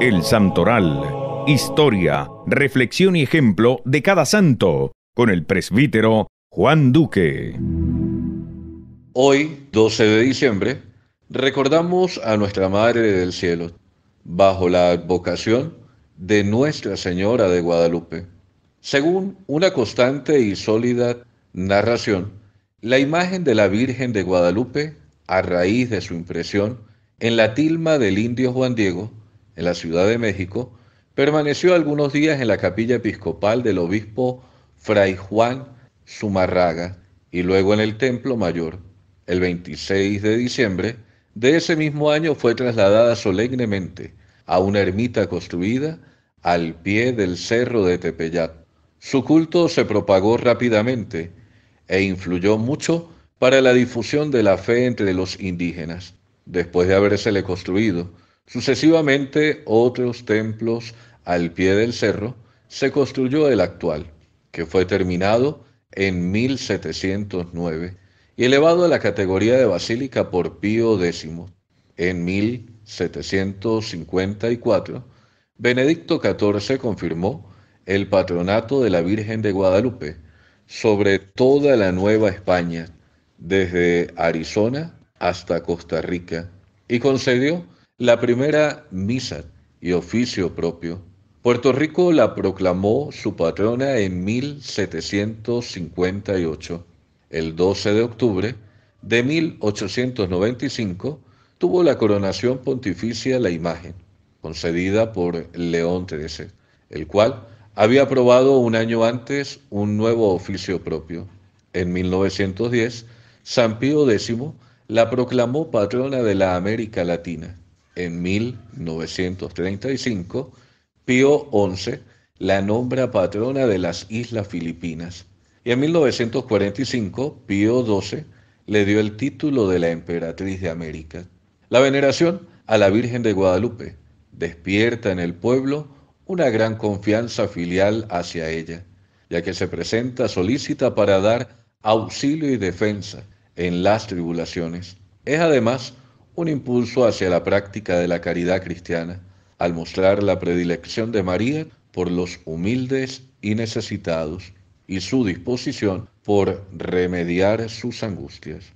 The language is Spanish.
El Santoral. Historia, reflexión y ejemplo de cada santo, con el presbítero Juan Duque. Hoy, 12 de diciembre, recordamos a nuestra Madre del Cielo, bajo la advocación de Nuestra Señora de Guadalupe. Según una constante y sólida narración, la imagen de la Virgen de Guadalupe, a raíz de su impresión en la tilma del indio Juan Diego, en la Ciudad de México, permaneció algunos días en la capilla episcopal del obispo Fray Juan Zumarraga y luego en el Templo Mayor. El 26 de diciembre de ese mismo año fue trasladada solemnemente a una ermita construida al pie del cerro de Tepeyat. Su culto se propagó rápidamente e influyó mucho para la difusión de la fe entre los indígenas. Después de habérsele construido Sucesivamente, otros templos al pie del cerro se construyó el actual, que fue terminado en 1709 y elevado a la categoría de basílica por Pío X. En 1754, Benedicto XIV confirmó el patronato de la Virgen de Guadalupe sobre toda la Nueva España, desde Arizona hasta Costa Rica, y concedió la primera misa y oficio propio, Puerto Rico la proclamó su patrona en 1758. El 12 de octubre de 1895 tuvo la coronación pontificia la imagen, concedida por León XIII, el cual había aprobado un año antes un nuevo oficio propio. En 1910, San Pío X la proclamó patrona de la América Latina en 1935, Pío XI la nombra patrona de las Islas Filipinas y en 1945 Pío XII le dio el título de la emperatriz de América. La veneración a la Virgen de Guadalupe despierta en el pueblo una gran confianza filial hacia ella, ya que se presenta solícita para dar auxilio y defensa en las tribulaciones. Es además un impulso hacia la práctica de la caridad cristiana, al mostrar la predilección de María por los humildes y necesitados y su disposición por remediar sus angustias.